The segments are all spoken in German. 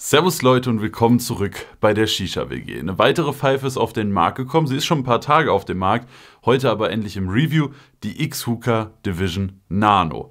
Servus Leute und willkommen zurück bei der Shisha WG. Eine weitere Pfeife ist auf den Markt gekommen. Sie ist schon ein paar Tage auf dem Markt, heute aber endlich im Review, die X-Hooker Division Nano.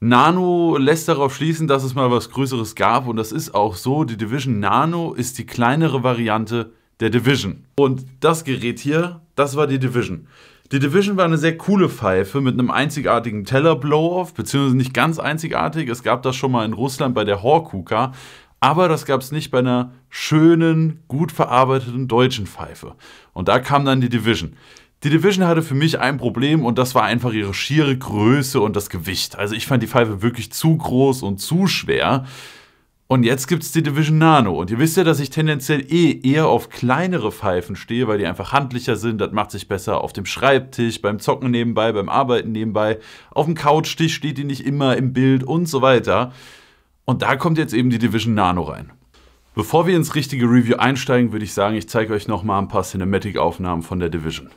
Nano lässt darauf schließen, dass es mal was Größeres gab und das ist auch so. Die Division Nano ist die kleinere Variante der Division. Und das Gerät hier, das war die Division. Die Division war eine sehr coole Pfeife mit einem einzigartigen Teller-Blow-Off, beziehungsweise nicht ganz einzigartig. Es gab das schon mal in Russland bei der hawk Horkuka. Aber das gab es nicht bei einer schönen, gut verarbeiteten deutschen Pfeife. Und da kam dann die Division. Die Division hatte für mich ein Problem und das war einfach ihre schiere Größe und das Gewicht. Also ich fand die Pfeife wirklich zu groß und zu schwer. Und jetzt gibt es die Division Nano. Und ihr wisst ja, dass ich tendenziell eh eher auf kleinere Pfeifen stehe, weil die einfach handlicher sind. Das macht sich besser auf dem Schreibtisch, beim Zocken nebenbei, beim Arbeiten nebenbei. Auf dem Couchtisch steht die nicht immer im Bild und so weiter. Und da kommt jetzt eben die Division Nano rein. Bevor wir ins richtige Review einsteigen, würde ich sagen, ich zeige euch nochmal ein paar Cinematic-Aufnahmen von der Division.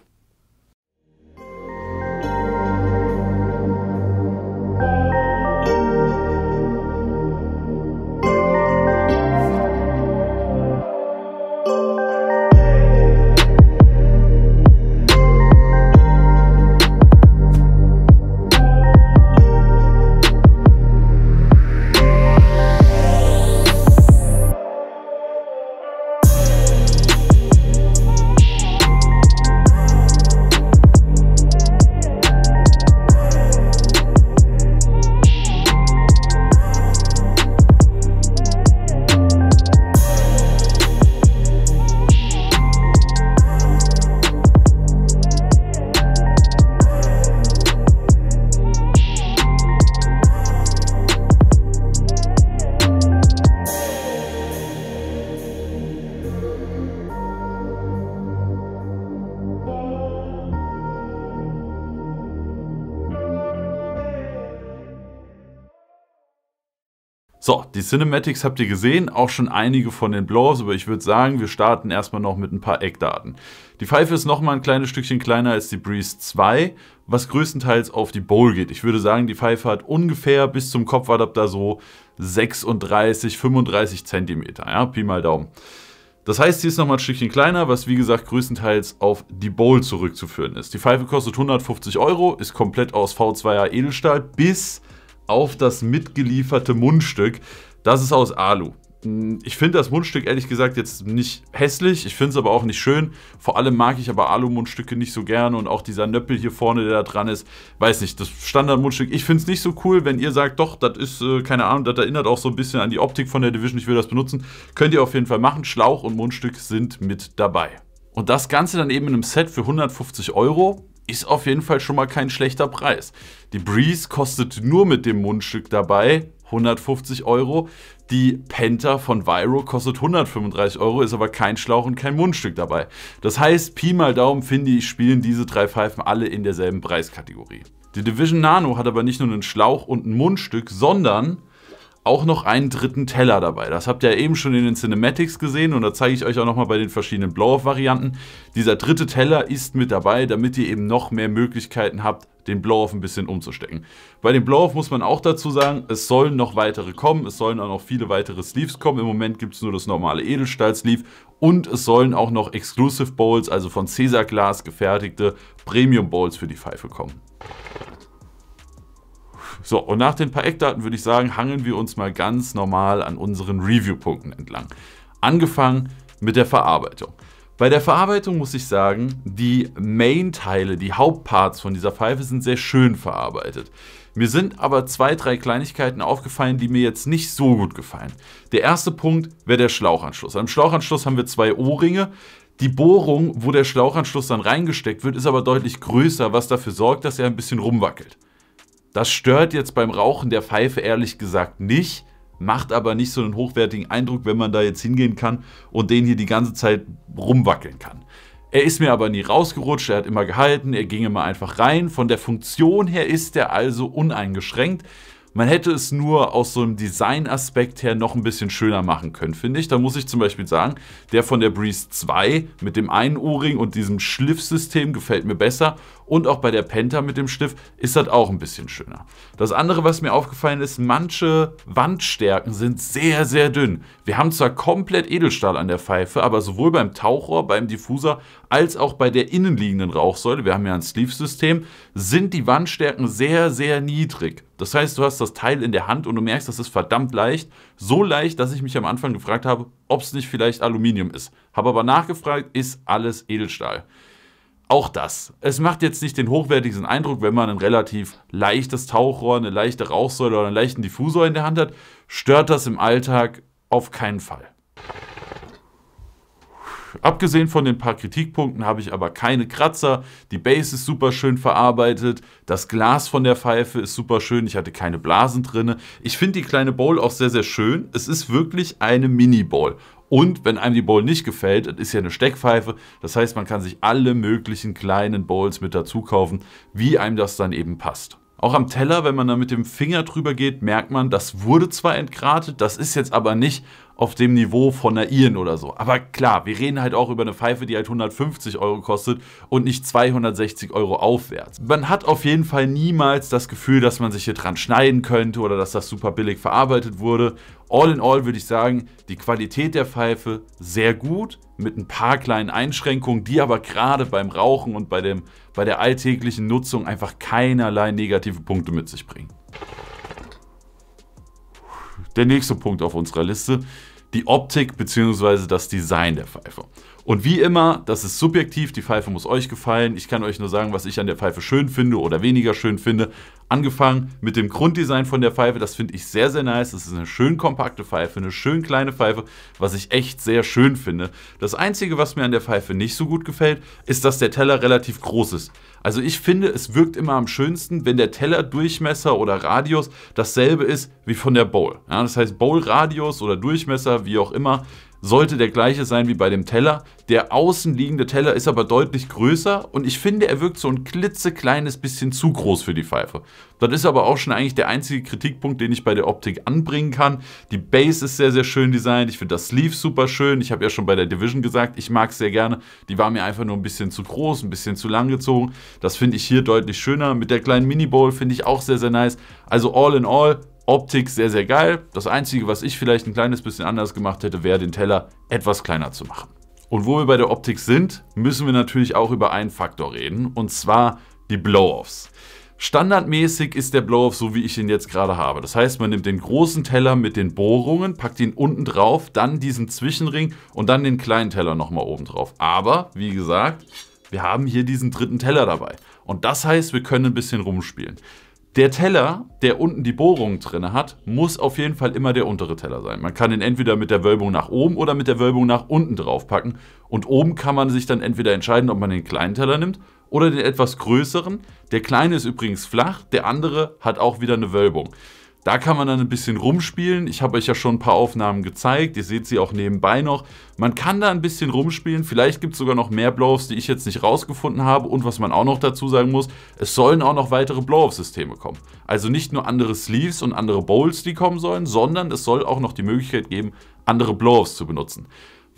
So, die Cinematics habt ihr gesehen, auch schon einige von den Blows, aber ich würde sagen, wir starten erstmal noch mit ein paar Eckdaten. Die Pfeife ist nochmal ein kleines Stückchen kleiner als die Breeze 2, was größtenteils auf die Bowl geht. Ich würde sagen, die Pfeife hat ungefähr bis zum Kopfadapter so 36, 35 Zentimeter, ja, Pi mal Daumen. Das heißt, sie ist nochmal ein Stückchen kleiner, was wie gesagt größtenteils auf die Bowl zurückzuführen ist. Die Pfeife kostet 150 Euro, ist komplett aus V2er Edelstahl bis auf das mitgelieferte Mundstück. Das ist aus Alu. Ich finde das Mundstück ehrlich gesagt jetzt nicht hässlich, ich finde es aber auch nicht schön. Vor allem mag ich aber Alu-Mundstücke nicht so gerne und auch dieser Nöppel hier vorne, der da dran ist, weiß nicht, das Standard-Mundstück, ich finde es nicht so cool. Wenn ihr sagt, doch, das ist, äh, keine Ahnung, das erinnert auch so ein bisschen an die Optik von der Division, ich will das benutzen, könnt ihr auf jeden Fall machen. Schlauch und Mundstück sind mit dabei. Und das Ganze dann eben in einem Set für 150 Euro ist auf jeden Fall schon mal kein schlechter Preis. Die Breeze kostet nur mit dem Mundstück dabei 150 Euro. Die Penta von Viro kostet 135 Euro, ist aber kein Schlauch und kein Mundstück dabei. Das heißt, Pi mal Daumen finde ich, spielen diese drei Pfeifen alle in derselben Preiskategorie. Die Division Nano hat aber nicht nur einen Schlauch und ein Mundstück, sondern auch noch einen dritten Teller dabei. Das habt ihr ja eben schon in den Cinematics gesehen und da zeige ich euch auch nochmal bei den verschiedenen Blow-Off-Varianten. Dieser dritte Teller ist mit dabei, damit ihr eben noch mehr Möglichkeiten habt, den Blow-Off ein bisschen umzustecken. Bei dem Blow-Off muss man auch dazu sagen, es sollen noch weitere kommen, es sollen auch noch viele weitere Sleeves kommen. Im Moment gibt es nur das normale Edelstahl-Sleeve und es sollen auch noch Exclusive Bowls, also von Caesar Glass gefertigte Premium Bowls für die Pfeife kommen. So, und nach den paar Eckdaten würde ich sagen, hangeln wir uns mal ganz normal an unseren Review-Punkten entlang. Angefangen mit der Verarbeitung. Bei der Verarbeitung muss ich sagen, die Main-Teile, die Hauptparts von dieser Pfeife sind sehr schön verarbeitet. Mir sind aber zwei, drei Kleinigkeiten aufgefallen, die mir jetzt nicht so gut gefallen. Der erste Punkt wäre der Schlauchanschluss. Am Schlauchanschluss haben wir zwei O-Ringe. Die Bohrung, wo der Schlauchanschluss dann reingesteckt wird, ist aber deutlich größer, was dafür sorgt, dass er ein bisschen rumwackelt. Das stört jetzt beim Rauchen der Pfeife ehrlich gesagt nicht, macht aber nicht so einen hochwertigen Eindruck, wenn man da jetzt hingehen kann und den hier die ganze Zeit rumwackeln kann. Er ist mir aber nie rausgerutscht, er hat immer gehalten, er ging immer einfach rein. Von der Funktion her ist er also uneingeschränkt. Man hätte es nur aus so einem Designaspekt her noch ein bisschen schöner machen können, finde ich. Da muss ich zum Beispiel sagen, der von der Breeze 2 mit dem einen Ohrring und diesem Schliffsystem gefällt mir besser und auch bei der Penta mit dem Stift ist das auch ein bisschen schöner. Das andere, was mir aufgefallen ist, manche Wandstärken sind sehr, sehr dünn. Wir haben zwar komplett Edelstahl an der Pfeife, aber sowohl beim Tauchrohr, beim Diffuser als auch bei der innenliegenden Rauchsäule, wir haben ja ein Sleeve-System, sind die Wandstärken sehr, sehr niedrig. Das heißt, du hast das Teil in der Hand und du merkst, das ist verdammt leicht. So leicht, dass ich mich am Anfang gefragt habe, ob es nicht vielleicht Aluminium ist. Habe aber nachgefragt, ist alles Edelstahl auch das. Es macht jetzt nicht den hochwertigsten Eindruck, wenn man ein relativ leichtes Tauchrohr, eine leichte Rauchsäule oder einen leichten Diffusor in der Hand hat. Stört das im Alltag auf keinen Fall. Abgesehen von den paar Kritikpunkten habe ich aber keine Kratzer. Die Base ist super schön verarbeitet. Das Glas von der Pfeife ist super schön. Ich hatte keine Blasen drin. Ich finde die kleine Bowl auch sehr, sehr schön. Es ist wirklich eine Mini-Bowl. Und wenn einem die Bowl nicht gefällt, das ist ja eine Steckpfeife. Das heißt, man kann sich alle möglichen kleinen Bowls mit dazu kaufen, wie einem das dann eben passt. Auch am Teller, wenn man da mit dem Finger drüber geht, merkt man, das wurde zwar entgratet, das ist jetzt aber nicht auf dem Niveau von einer Ian oder so. Aber klar, wir reden halt auch über eine Pfeife, die halt 150 Euro kostet und nicht 260 Euro aufwärts. Man hat auf jeden Fall niemals das Gefühl, dass man sich hier dran schneiden könnte oder dass das super billig verarbeitet wurde. All in all würde ich sagen, die Qualität der Pfeife sehr gut, mit ein paar kleinen Einschränkungen, die aber gerade beim Rauchen und bei, dem, bei der alltäglichen Nutzung einfach keinerlei negative Punkte mit sich bringen der nächste Punkt auf unserer Liste, die Optik bzw. das Design der Pfeife. Und wie immer, das ist subjektiv, die Pfeife muss euch gefallen. Ich kann euch nur sagen, was ich an der Pfeife schön finde oder weniger schön finde. Angefangen mit dem Grunddesign von der Pfeife, das finde ich sehr, sehr nice. Das ist eine schön kompakte Pfeife, eine schön kleine Pfeife, was ich echt sehr schön finde. Das Einzige, was mir an der Pfeife nicht so gut gefällt, ist, dass der Teller relativ groß ist. Also ich finde, es wirkt immer am schönsten, wenn der Tellerdurchmesser oder Radius dasselbe ist wie von der Bowl. Ja, das heißt, Bowl-Radius oder Durchmesser, wie auch immer, sollte der gleiche sein wie bei dem Teller. Der außenliegende Teller ist aber deutlich größer und ich finde, er wirkt so ein klitzekleines bisschen zu groß für die Pfeife. Das ist aber auch schon eigentlich der einzige Kritikpunkt, den ich bei der Optik anbringen kann. Die Base ist sehr, sehr schön designt. Ich finde das Sleeve super schön. Ich habe ja schon bei der Division gesagt, ich mag es sehr gerne. Die war mir einfach nur ein bisschen zu groß, ein bisschen zu lang gezogen. Das finde ich hier deutlich schöner. Mit der kleinen Mini-Bowl finde ich auch sehr, sehr nice. Also all in all, Optik sehr, sehr geil. Das Einzige, was ich vielleicht ein kleines bisschen anders gemacht hätte, wäre den Teller etwas kleiner zu machen. Und wo wir bei der Optik sind, müssen wir natürlich auch über einen Faktor reden, und zwar die Blow-Offs. Standardmäßig ist der Blow-Off so, wie ich ihn jetzt gerade habe. Das heißt, man nimmt den großen Teller mit den Bohrungen, packt ihn unten drauf, dann diesen Zwischenring und dann den kleinen Teller nochmal oben drauf. Aber, wie gesagt, wir haben hier diesen dritten Teller dabei. Und das heißt, wir können ein bisschen rumspielen. Der Teller, der unten die Bohrung drin hat, muss auf jeden Fall immer der untere Teller sein. Man kann ihn entweder mit der Wölbung nach oben oder mit der Wölbung nach unten draufpacken. Und oben kann man sich dann entweder entscheiden, ob man den kleinen Teller nimmt oder den etwas größeren. Der kleine ist übrigens flach, der andere hat auch wieder eine Wölbung. Da kann man dann ein bisschen rumspielen. Ich habe euch ja schon ein paar Aufnahmen gezeigt. Ihr seht sie auch nebenbei noch. Man kann da ein bisschen rumspielen. Vielleicht gibt es sogar noch mehr Blow-Offs, die ich jetzt nicht rausgefunden habe. Und was man auch noch dazu sagen muss, es sollen auch noch weitere Blow-Off-Systeme kommen. Also nicht nur andere Sleeves und andere Bowls, die kommen sollen, sondern es soll auch noch die Möglichkeit geben, andere Blow-Offs zu benutzen.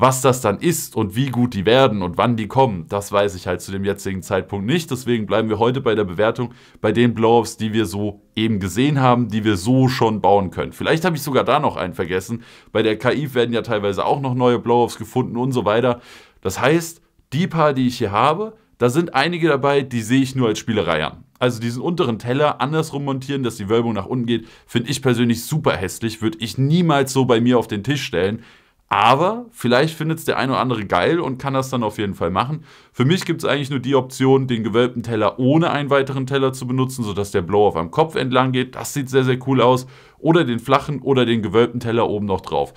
Was das dann ist und wie gut die werden und wann die kommen, das weiß ich halt zu dem jetzigen Zeitpunkt nicht. Deswegen bleiben wir heute bei der Bewertung bei den blow offs die wir so eben gesehen haben, die wir so schon bauen können. Vielleicht habe ich sogar da noch einen vergessen. Bei der KI werden ja teilweise auch noch neue blow offs gefunden und so weiter. Das heißt, die paar, die ich hier habe, da sind einige dabei, die sehe ich nur als Spielerei an. Also diesen unteren Teller andersrum montieren, dass die Wölbung nach unten geht, finde ich persönlich super hässlich, würde ich niemals so bei mir auf den Tisch stellen. Aber vielleicht findet es der ein oder andere geil und kann das dann auf jeden Fall machen. Für mich gibt es eigentlich nur die Option, den gewölbten Teller ohne einen weiteren Teller zu benutzen, sodass der Blow-Off am Kopf entlang geht. Das sieht sehr, sehr cool aus. Oder den flachen oder den gewölbten Teller oben noch drauf.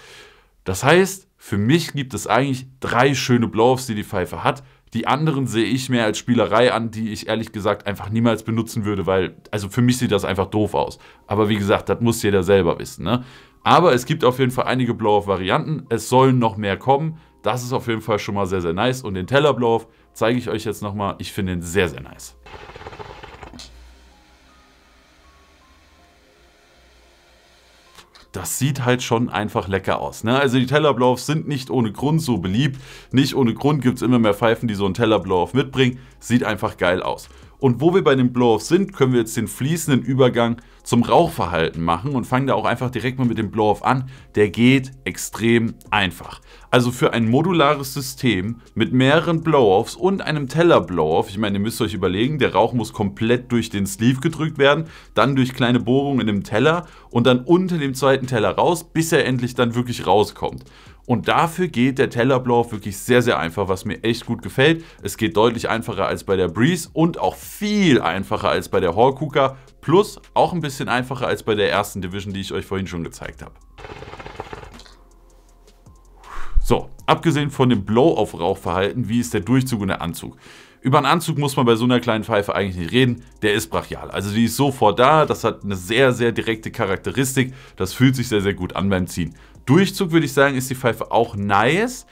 Das heißt, für mich gibt es eigentlich drei schöne Blow-Offs, die die Pfeife hat. Die anderen sehe ich mehr als Spielerei an, die ich ehrlich gesagt einfach niemals benutzen würde, weil, also für mich sieht das einfach doof aus. Aber wie gesagt, das muss jeder selber wissen. Ne? Aber es gibt auf jeden Fall einige Blow-Off-Varianten. Es sollen noch mehr kommen. Das ist auf jeden Fall schon mal sehr, sehr nice. Und den Teller Blow-Off zeige ich euch jetzt nochmal. Ich finde ihn sehr, sehr nice. das sieht halt schon einfach lecker aus. Ne? Also die Teller Blow-Offs sind nicht ohne Grund so beliebt. Nicht ohne Grund gibt es immer mehr Pfeifen, die so einen Teller Blow-Off mitbringen. Sieht einfach geil aus. Und wo wir bei den Blow-Offs sind, können wir jetzt den fließenden Übergang zum Rauchverhalten machen und fangen da auch einfach direkt mal mit dem Blow-Off an. Der geht extrem einfach. Also für ein modulares System mit mehreren Blow-Offs und einem Teller-Blow-Off, ich meine, ihr müsst euch überlegen, der Rauch muss komplett durch den Sleeve gedrückt werden, dann durch kleine Bohrungen in dem Teller und dann unter dem zweiten Teller raus, bis er endlich dann wirklich rauskommt. Und dafür geht der Teller Tellerblow wirklich sehr, sehr einfach, was mir echt gut gefällt. Es geht deutlich einfacher als bei der Breeze und auch viel einfacher als bei der Hall Cooker. Plus auch ein bisschen einfacher als bei der ersten Division, die ich euch vorhin schon gezeigt habe. So, abgesehen von dem Blow-auf-Rauchverhalten, wie ist der Durchzug und der Anzug? Über einen Anzug muss man bei so einer kleinen Pfeife eigentlich nicht reden, der ist brachial. Also die ist sofort da, das hat eine sehr, sehr direkte Charakteristik, das fühlt sich sehr, sehr gut an beim Ziehen. Durchzug würde ich sagen, ist die Pfeife auch nice.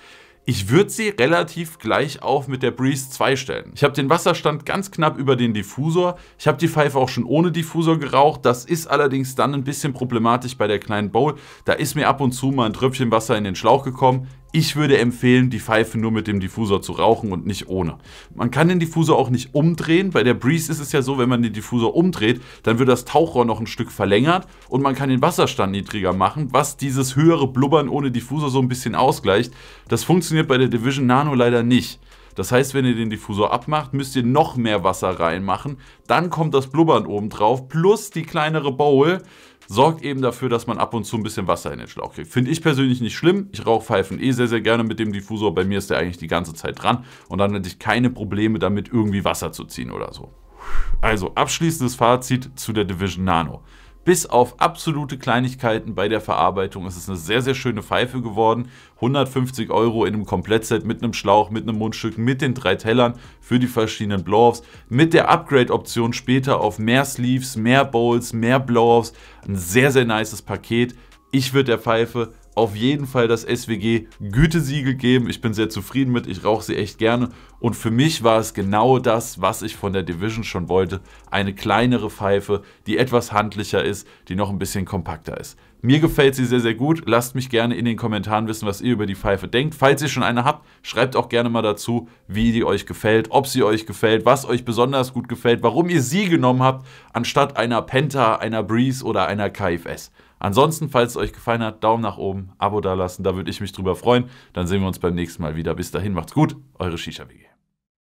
Ich würde sie relativ gleich auf mit der Breeze 2 stellen. Ich habe den Wasserstand ganz knapp über den Diffusor. Ich habe die Pfeife auch schon ohne Diffusor geraucht. Das ist allerdings dann ein bisschen problematisch bei der kleinen Bowl. Da ist mir ab und zu mal ein Tröpfchen Wasser in den Schlauch gekommen. Ich würde empfehlen, die Pfeife nur mit dem Diffusor zu rauchen und nicht ohne. Man kann den Diffusor auch nicht umdrehen. Bei der Breeze ist es ja so, wenn man den Diffusor umdreht, dann wird das Tauchrohr noch ein Stück verlängert und man kann den Wasserstand niedriger machen, was dieses höhere Blubbern ohne Diffusor so ein bisschen ausgleicht. Das funktioniert bei der Division Nano leider nicht. Das heißt, wenn ihr den Diffusor abmacht, müsst ihr noch mehr Wasser reinmachen. Dann kommt das Blubbern oben drauf plus die kleinere Bowl sorgt eben dafür, dass man ab und zu ein bisschen Wasser in den Schlauch kriegt. Finde ich persönlich nicht schlimm. Ich rauche Pfeifen eh sehr, sehr gerne mit dem Diffusor. Bei mir ist der eigentlich die ganze Zeit dran. Und dann hätte ich keine Probleme damit, irgendwie Wasser zu ziehen oder so. Also, abschließendes Fazit zu der Division Nano bis auf absolute Kleinigkeiten bei der Verarbeitung. Es ist eine sehr, sehr schöne Pfeife geworden. 150 Euro in einem Komplettset mit einem Schlauch, mit einem Mundstück, mit den drei Tellern für die verschiedenen Blow-Offs, mit der Upgrade-Option später auf mehr Sleeves, mehr Bowls, mehr Blow-Offs. Ein sehr, sehr nices Paket. Ich würde der Pfeife auf jeden Fall das SWG Gütesiegel geben. Ich bin sehr zufrieden mit, ich rauche sie echt gerne. Und für mich war es genau das, was ich von der Division schon wollte. Eine kleinere Pfeife, die etwas handlicher ist, die noch ein bisschen kompakter ist. Mir gefällt sie sehr, sehr gut. Lasst mich gerne in den Kommentaren wissen, was ihr über die Pfeife denkt. Falls ihr schon eine habt, schreibt auch gerne mal dazu, wie die euch gefällt, ob sie euch gefällt, was euch besonders gut gefällt, warum ihr sie genommen habt, anstatt einer Penta, einer Breeze oder einer KFS. Ansonsten, falls es euch gefallen hat, Daumen nach oben, Abo dalassen, da würde ich mich drüber freuen. Dann sehen wir uns beim nächsten Mal wieder. Bis dahin, macht's gut, eure Shisha-WG.